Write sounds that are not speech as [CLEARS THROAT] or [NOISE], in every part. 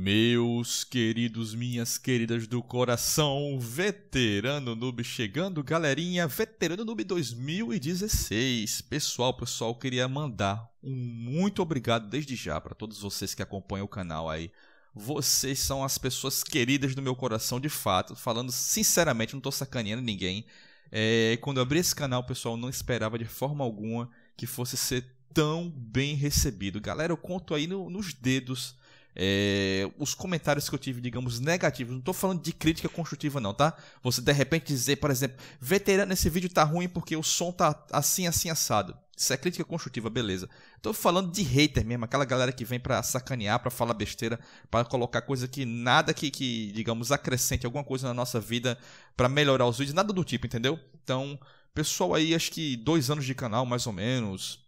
Meus queridos, minhas queridas do coração, veterano noob chegando, galerinha, veterano noob 2016. Pessoal, pessoal, queria mandar um muito obrigado desde já para todos vocês que acompanham o canal aí. Vocês são as pessoas queridas do meu coração, de fato. Falando sinceramente, não tô sacaneando ninguém. É, quando eu abri esse canal, pessoal, não esperava de forma alguma que fosse ser tão bem recebido. Galera, eu conto aí no, nos dedos é, os comentários que eu tive, digamos, negativos. Não estou falando de crítica construtiva, não, tá? Você de repente dizer, por exemplo, veterano, esse vídeo tá ruim porque o som tá assim, assim, assado. Isso é crítica construtiva, beleza. Estou falando de hater mesmo, aquela galera que vem para sacanear, para falar besteira, para colocar coisa que nada que, que, digamos, acrescente alguma coisa na nossa vida para melhorar os vídeos, nada do tipo, entendeu? Então, pessoal aí, acho que dois anos de canal, mais ou menos,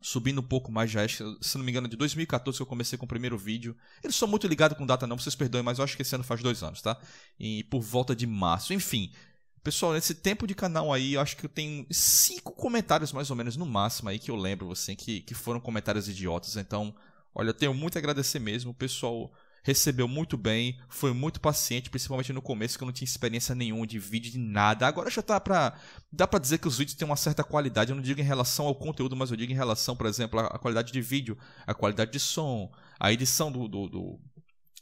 subindo um pouco mais já, se não me engano, de 2014 que eu comecei com o primeiro vídeo. Eles são muito ligados com data não, vocês perdoem, mas eu acho que esse ano faz dois anos, tá? E por volta de março, enfim. Pessoal, nesse tempo de canal aí, eu acho que eu tenho cinco comentários mais ou menos no máximo aí que eu lembro, assim, que, que foram comentários idiotas. Então, olha, eu tenho muito a agradecer mesmo. O pessoal recebeu muito bem, foi muito paciente, principalmente no começo que eu não tinha experiência nenhuma de vídeo, de nada. Agora já tá pra. dá para dizer que os vídeos têm uma certa qualidade, eu não digo em relação ao conteúdo, mas eu digo em relação, por exemplo, à qualidade de vídeo, à qualidade de som, à edição do, do, do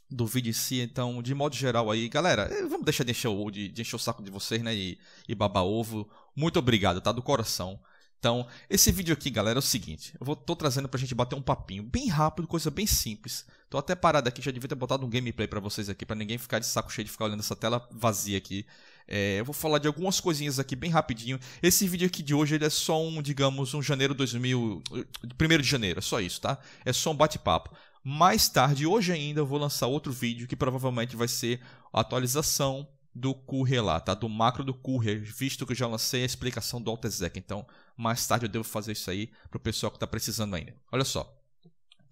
do vídeo em si, então, de modo geral aí, galera, eh, vamos deixar de encher o, de, de encher o saco de vocês, né, e, e babar ovo. Muito obrigado, tá, do coração. Então, esse vídeo aqui, galera, é o seguinte. Eu vou, tô trazendo pra gente bater um papinho bem rápido, coisa bem simples. Tô até parado aqui, já devia ter botado um gameplay pra vocês aqui, pra ninguém ficar de saco cheio de ficar olhando essa tela vazia aqui. É, eu vou falar de algumas coisinhas aqui bem rapidinho. Esse vídeo aqui de hoje, ele é só um, digamos, um janeiro 2000... 1 de janeiro, é só isso, tá? É só um bate-papo. Mais tarde, hoje ainda, eu vou lançar outro vídeo que provavelmente vai ser atualização do Curry lá, tá? Do macro do Curry, visto que eu já lancei a explicação do AltExec. Então, mais tarde eu devo fazer isso aí pro pessoal que tá precisando ainda. Olha só.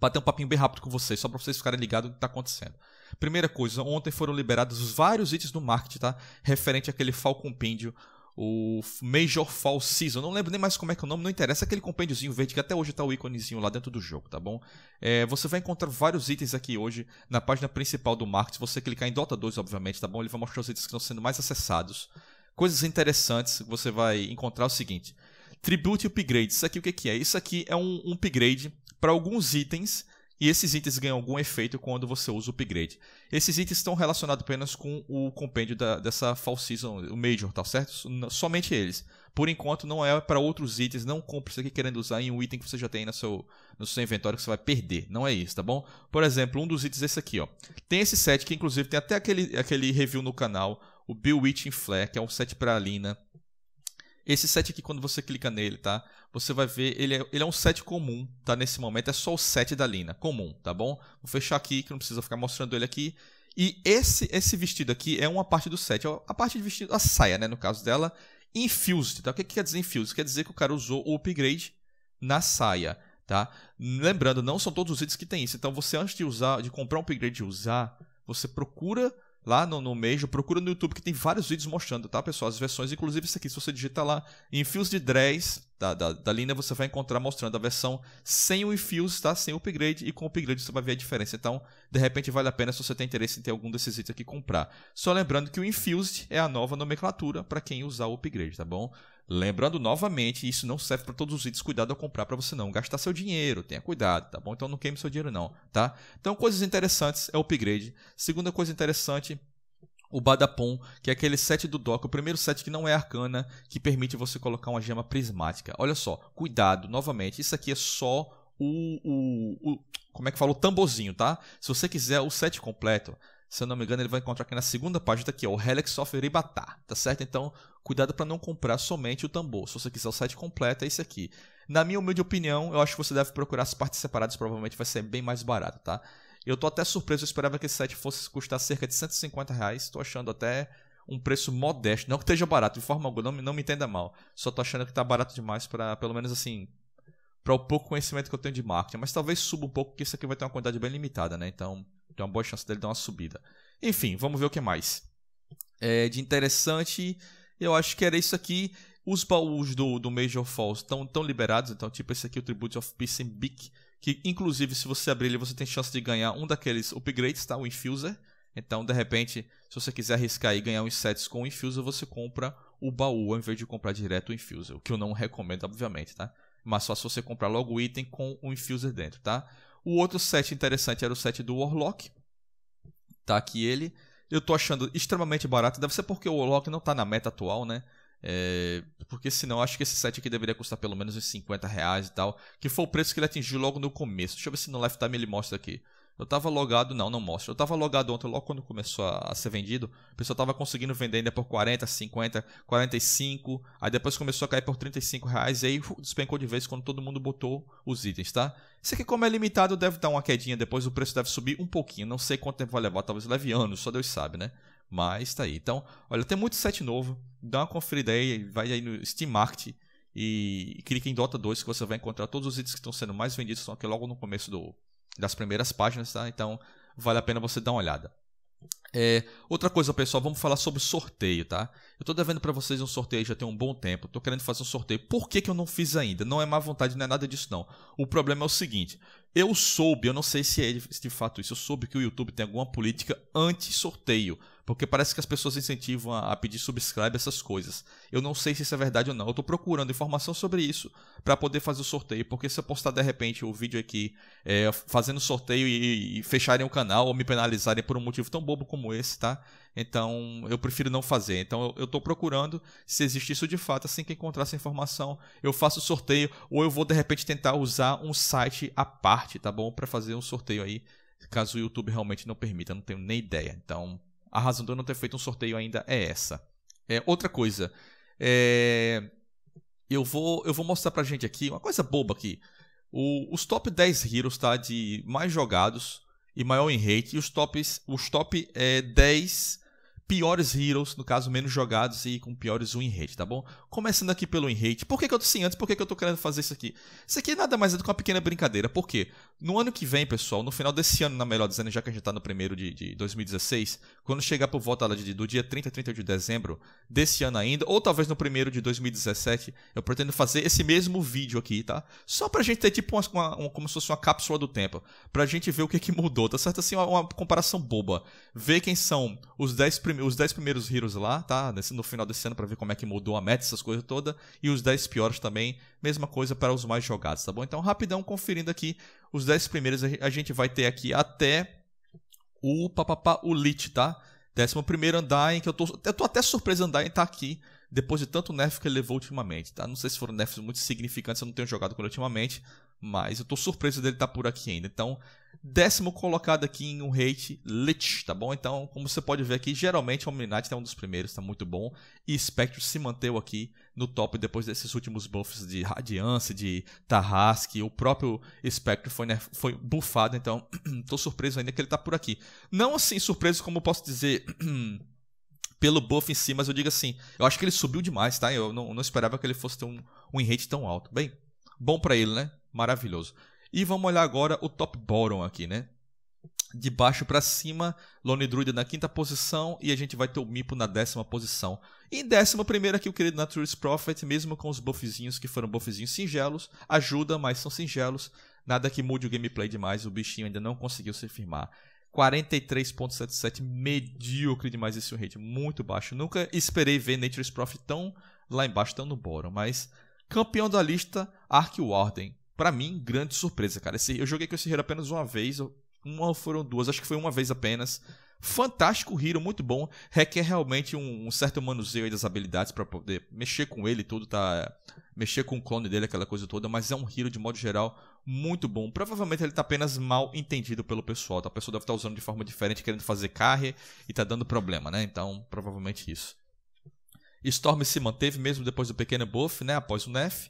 Bater um papinho bem rápido com vocês, só para vocês ficarem ligados no que tá acontecendo. Primeira coisa, ontem foram liberados vários itens do marketing, tá? Referente àquele Falconpêndio o Major Fall Season. Não lembro nem mais como é que é o nome, não interessa. Aquele compêndiozinho verde que até hoje tá o íconezinho lá dentro do jogo, tá bom? É, você vai encontrar vários itens aqui hoje na página principal do market Se você clicar em Dota 2, obviamente, tá bom? Ele vai mostrar os itens que estão sendo mais acessados. Coisas interessantes você vai encontrar o seguinte. Tribute Upgrade. Isso aqui o que é? Isso aqui é um, um upgrade para alguns itens e esses itens ganham algum efeito quando você usa o upgrade. Esses itens estão relacionados apenas com o compêndio da, dessa Fall Season, o Major, tá certo? Somente eles. Por enquanto, não é para outros itens. Não compre isso aqui querendo usar em um item que você já tem no seu, no seu inventório que você vai perder. Não é isso, tá bom? Por exemplo, um dos itens é esse aqui, ó. Tem esse set que, inclusive, tem até aquele, aquele review no canal. O Bill Witching Flare, que é um set para Alina esse set aqui, quando você clica nele, tá? Você vai ver, ele é, ele é um set comum, tá? Nesse momento é só o set da Lina, comum, tá bom? Vou fechar aqui, que não precisa ficar mostrando ele aqui. E esse, esse vestido aqui é uma parte do set, é a parte de vestido, a saia, né? No caso dela, infused, tá? O que, que quer dizer infused? Quer dizer que o cara usou o upgrade na saia, tá? Lembrando, não são todos os itens que tem isso. Então, você antes de usar, de comprar um upgrade e usar, você procura lá no, no Major, procura no YouTube que tem vários vídeos mostrando, tá, pessoal? As versões, inclusive isso aqui, se você digitar lá em fios de dress da, da, da linha, você vai encontrar mostrando a versão sem o fios, tá? Sem o upgrade e com o upgrade você vai ver a diferença. Então, de repente vale a pena se você tem interesse em ter algum desses itens aqui comprar. Só lembrando que o Infused é a nova nomenclatura para quem usar o upgrade, tá bom? Lembrando novamente, isso não serve para todos os itens. Cuidado ao comprar para você não gastar seu dinheiro. Tenha cuidado, tá bom? Então não queime seu dinheiro não, tá? Então coisas interessantes é o upgrade. Segunda coisa interessante o Badapon, que é aquele set do doc, o primeiro set que não é arcana, que permite você colocar uma gema prismática. Olha só, cuidado, novamente, isso aqui é só o, o, o como é que fala? O tamborzinho, tá? Se você quiser o set completo, se eu não me engano, ele vai encontrar aqui na segunda página tá aqui, ó, o Helix of Ribatá, tá certo? Então, cuidado para não comprar somente o tambor. Se você quiser o site completo, é esse aqui. Na minha humilde opinião, eu acho que você deve procurar as partes separadas, provavelmente vai ser bem mais barato, tá? Eu tô até surpreso, eu esperava que esse site fosse custar cerca de 150 reais, tô achando até um preço modesto, não que esteja barato, de forma alguma, não, não me entenda mal, só tô achando que tá barato demais para, pelo menos assim, para o pouco conhecimento que eu tenho de marketing, mas talvez suba um pouco, porque isso aqui vai ter uma quantidade bem limitada, né? Então, tem então, uma boa chance dele dar uma subida. Enfim, vamos ver o que mais. É, de interessante, eu acho que era isso aqui. Os baús do, do Major Falls estão tão liberados, então, tipo, esse aqui, o Tribute of Peace and Beak, que inclusive, se você abrir ele, você tem chance de ganhar um daqueles upgrades, tá? O Infuser. Então, de repente, se você quiser arriscar e ganhar uns sets com o Infuser, você compra o baú ao invés de comprar direto o Infuser, o que eu não recomendo, obviamente, tá? Mas só se você comprar logo o item com o Infuser dentro, tá? O outro set interessante era o set do Warlock. Tá aqui ele. Eu tô achando extremamente barato. Deve ser porque o Warlock não tá na meta atual, né? É, porque senão acho que esse set aqui deveria custar pelo menos uns 50 reais e tal. Que foi o preço que ele atingiu logo no começo. Deixa eu ver se no lifetime ele mostra aqui. Eu tava logado, não, não mostra. Eu tava logado ontem, logo quando começou a, a ser vendido, o pessoal tava conseguindo vender ainda por 40, 50, 45, aí depois começou a cair por 35 reais, e aí despencou de vez quando todo mundo botou os itens, tá? Isso aqui, como é limitado, deve dar uma quedinha depois, o preço deve subir um pouquinho. Não sei quanto tempo vai levar, talvez leve anos, só Deus sabe, né? Mas tá aí. Então, olha, tem muito set novo. Dá uma conferida aí, vai aí no Steam Market e clica em Dota 2 que você vai encontrar todos os itens que estão sendo mais vendidos, estão aqui logo no começo do, das primeiras páginas, tá? Então vale a pena você dar uma olhada. É, outra coisa, pessoal, vamos falar sobre sorteio, tá? Eu estou devendo para vocês um sorteio já tem um bom tempo. Estou querendo fazer um sorteio. Por que, que eu não fiz ainda? Não é má vontade, não é nada disso, não. O problema é o seguinte: eu soube, eu não sei se é de fato isso, eu soube que o YouTube tem alguma política anti-sorteio. Porque parece que as pessoas incentivam a, pedir subscribe essas coisas. Eu não sei se isso é verdade ou não. Eu estou procurando informação sobre isso para poder fazer o sorteio. Porque se eu postar de repente o vídeo aqui é, fazendo sorteio e, e fecharem o canal ou me penalizarem por um motivo tão bobo como esse, tá? Então eu prefiro não fazer. Então eu estou procurando se existe isso de fato. Assim que encontrar essa informação, eu faço o sorteio ou eu vou de repente tentar usar um site à parte, tá bom? Para fazer um sorteio aí, caso o YouTube realmente não permita. Eu não tenho nem ideia. Então a razão de eu não ter feito um sorteio ainda é essa. É, outra coisa, é, eu, vou, eu vou mostrar pra gente aqui uma coisa boba aqui. O, os top 10 heroes tá, de mais jogados e maior em rate, e os, tops, os top é, 10 piores heroes, no caso, menos jogados e com piores win rate, tá bom? Começando aqui pelo win rate. Por que, que eu tô sem antes? Por que, que eu tô querendo fazer isso aqui? Isso aqui nada mais é do que uma pequena brincadeira. Por quê? No ano que vem, pessoal, no final desse ano, na melhor dizendo, já que a gente está no primeiro de, de 2016, quando chegar por volta de, do dia 30 a 31 de dezembro desse ano ainda, ou talvez no primeiro de 2017, eu pretendo fazer esse mesmo vídeo aqui, tá? Só pra gente ter tipo uma, uma, uma como se fosse uma cápsula do tempo, pra gente ver o que, que mudou, tá certo? Assim, uma, uma comparação boba. Ver quem são os 10, primeiros, os primeiros heroes lá, tá? Nesse, no final desse ano, pra ver como é que mudou a meta, essas coisas todas, e os 10 piores também, mesma coisa para os mais jogados, tá bom? Então, rapidão, conferindo aqui os 10 primeiros a gente vai ter aqui até o papapá, o lit tá? 11 em que eu tô. Eu tô até surpreso Undying tá aqui, depois de tanto nerf que ele levou ultimamente, tá? Não sei se foram nerfs muito significantes, eu não tenho jogado com ele ultimamente. Mas eu tô surpreso dele estar tá por aqui ainda. Então, décimo colocado aqui em um rate Lich, tá bom? Então, como você pode ver aqui, geralmente o Omninet é um dos primeiros, tá muito bom. E Spectre se manteve aqui no top depois desses últimos buffs de Radiance, de Tarrasque. O próprio Spectre foi, né, foi buffado, então [CLEARS THROAT] tô surpreso ainda que ele tá por aqui. Não assim surpreso como posso dizer... [CLEARS THROAT] pelo buff em si, mas eu digo assim, eu acho que ele subiu demais, tá? Eu não, não esperava que ele fosse ter um, um rate tão alto. Bem, bom para ele, né? maravilhoso. E vamos olhar agora o top bottom aqui, né? De baixo para cima, Lone druid na quinta posição e a gente vai ter o Mipo na décima posição. em décima primeira aqui o querido Naturalist Prophet, mesmo com os buffzinhos que foram buffzinhos singelos, ajuda, mas são singelos. Nada que mude o gameplay demais, o bichinho ainda não conseguiu se firmar. 43.77, medíocre demais esse rate, muito baixo. Nunca esperei ver Nature's Prophet tão lá embaixo, tão no bottom, mas campeão da lista, Ark Warden para mim, grande surpresa, cara. Esse, eu joguei com esse Hero apenas uma vez, uma foram duas, acho que foi uma vez apenas. Fantástico Hero, muito bom. Requer realmente um, um certo manuseio das habilidades para poder mexer com ele tudo, tá? Mexer com o clone dele, aquela coisa toda, mas é um Hero de modo geral muito bom. Provavelmente ele tá apenas mal entendido pelo pessoal, tá? A pessoa deve estar tá usando de forma diferente, querendo fazer carre e tá dando problema, né? Então, provavelmente isso. Storm se manteve mesmo depois do pequeno buff, né? Após o Nef.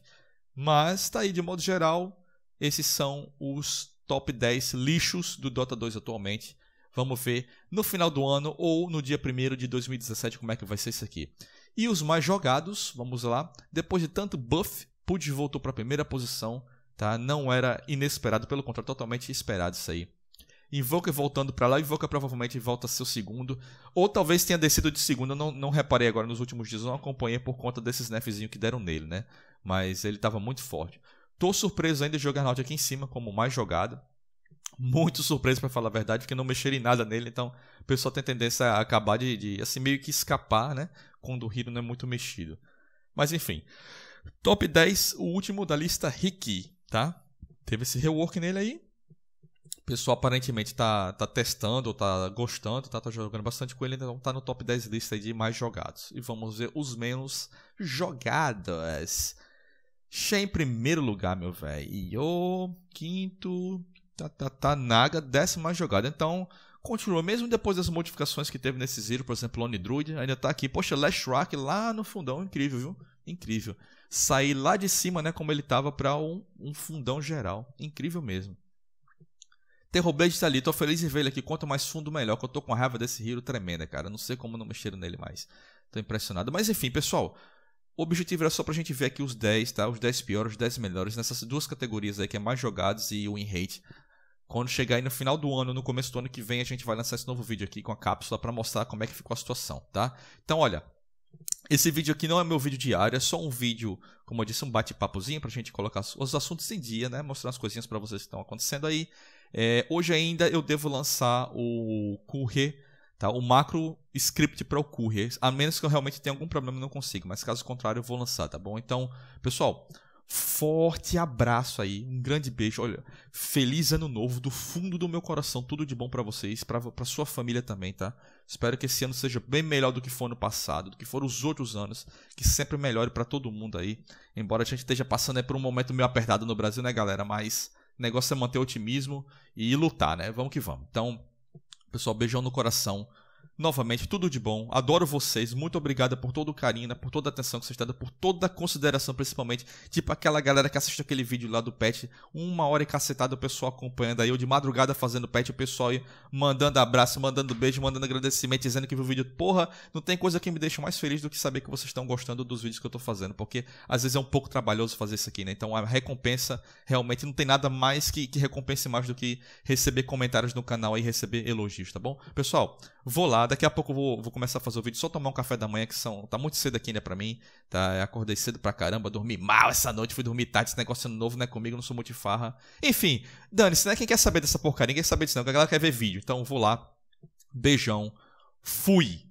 Mas tá aí, de modo geral, esses são os top 10 lixos do Dota 2 atualmente. Vamos ver no final do ano ou no dia 1 de 2017 como é que vai ser isso aqui. E os mais jogados, vamos lá. Depois de tanto buff, Pudge voltou para a primeira posição, tá? Não era inesperado, pelo contrário, totalmente esperado isso aí. Invoca voltando para lá, Invoca provavelmente volta a ser o segundo, ou talvez tenha descido de segundo, não, não reparei agora nos últimos dias, não acompanhei por conta desses nerfzinhos que deram nele, né? mas ele estava muito forte. Tô surpreso ainda de jogar Juggernaut aqui em cima como mais jogado. Muito surpreso, para falar a verdade, porque não mexeram em nada nele, então o pessoal tem tendência a acabar de, de assim, meio que escapar, né? Quando o Hiro não é muito mexido. Mas enfim. Top 10, o último da lista Ricky, tá? Teve esse rework nele aí. O pessoal aparentemente tá, tá testando, tá gostando, tá, tá jogando bastante com ele, então tá no top 10 lista de mais jogados. E vamos ver os menos jogados. Xé em primeiro lugar, meu velho. E quinto. Tá, tá, tá, Naga, décima jogada. Então, continuou. Mesmo depois das modificações que teve nesse Zero, por exemplo, Lone Druid, ainda tá aqui. Poxa, Last Rock lá no fundão, incrível, viu? Incrível. Sair lá de cima, né, como ele tava, pra um, um fundão geral. Incrível mesmo. Terrorblade tá ali, tô feliz em ver ele aqui. Quanto mais fundo, melhor. Que eu tô com a raiva desse Hero tremenda, cara. Não sei como não mexeram nele mais. Tô impressionado. Mas enfim, pessoal. O objetivo era só pra gente ver aqui os 10, tá? Os 10 piores, os 10 melhores, nessas duas categorias aí, que é mais jogados e win rate. Quando chegar aí no final do ano, no começo do ano que vem, a gente vai lançar esse novo vídeo aqui com a cápsula para mostrar como é que ficou a situação, tá? Então, olha, esse vídeo aqui não é meu vídeo diário, é só um vídeo, como eu disse, um bate-papozinho pra gente colocar os assuntos em dia, né? Mostrar as coisinhas para vocês que estão acontecendo aí. É, hoje ainda eu devo lançar o Correr. Tá? O macro script para o courier, a menos que eu realmente tenha algum problema e não consiga, mas caso contrário eu vou lançar, tá bom? Então, pessoal, forte abraço aí, um grande beijo. Olha, feliz ano novo do fundo do meu coração, tudo de bom para vocês, para sua família também, tá? Espero que esse ano seja bem melhor do que foi no passado, do que foram os outros anos, que sempre melhore para todo mundo aí. Embora a gente esteja passando por um momento meio apertado no Brasil, né, galera? Mas o negócio é manter o otimismo e lutar, né? Vamos que vamos. Então, Pessoal, beijão no coração. Novamente, tudo de bom. Adoro vocês. Muito obrigada por todo o carinho, né, por toda a atenção que vocês dão, por toda a consideração, principalmente. Tipo aquela galera que assiste aquele vídeo lá do pet, uma hora e cacetada o pessoal acompanhando aí, eu de madrugada fazendo pet, o pessoal aí mandando abraço, mandando beijo, mandando agradecimento, dizendo que viu o vídeo. Porra, não tem coisa que me deixa mais feliz do que saber que vocês estão gostando dos vídeos que eu tô fazendo, porque às vezes é um pouco trabalhoso fazer isso aqui, né? Então a recompensa realmente não tem nada mais que, que recompense mais do que receber comentários no canal e receber elogios, tá bom? Pessoal, vou lá daqui a pouco eu vou, vou, começar a fazer o vídeo, só tomar um café da manhã, que são. Tá muito cedo aqui ainda né, pra mim. Tá? Acordei cedo pra caramba, dormi mal essa noite, fui dormir tarde, esse negócio novo não é comigo, não sou multifarra. Enfim, dane-se, é né, Quem quer saber dessa porcaria? Ninguém quer saber disso, não. A galera quer ver vídeo. Então vou lá. Beijão. Fui!